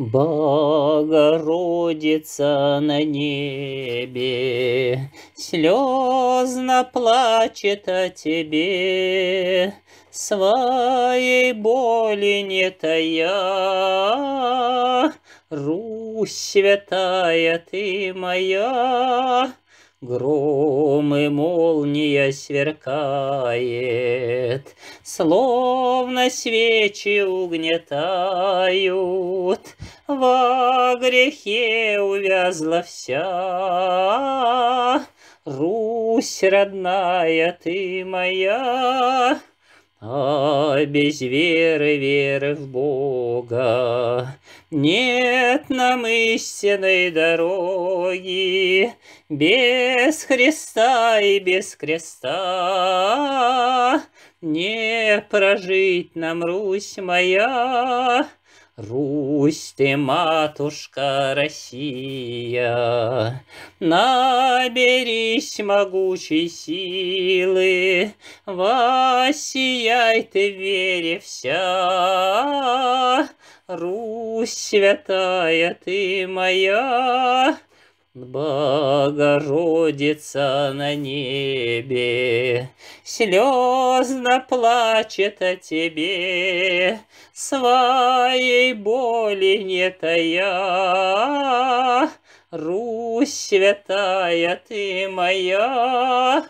Богородица на небе слезно плачет о тебе, Своей боли не тая, Русь святая ты моя, Гром и молния сверкает, Словно свечи угнетают, Во грехе увязла вся. Русь, родная ты моя, а без веры, веры в Бога Нет нам истинной дороги Без Христа и без креста Не прожить нам, Русь моя, Русь ты, матушка Россия, Наберись могучей силы, Воссияй ты вере вся, Русь святая ты моя, Богородица на небе, Слезно плачет о тебе, Своей боли не тая. Русь святая ты моя,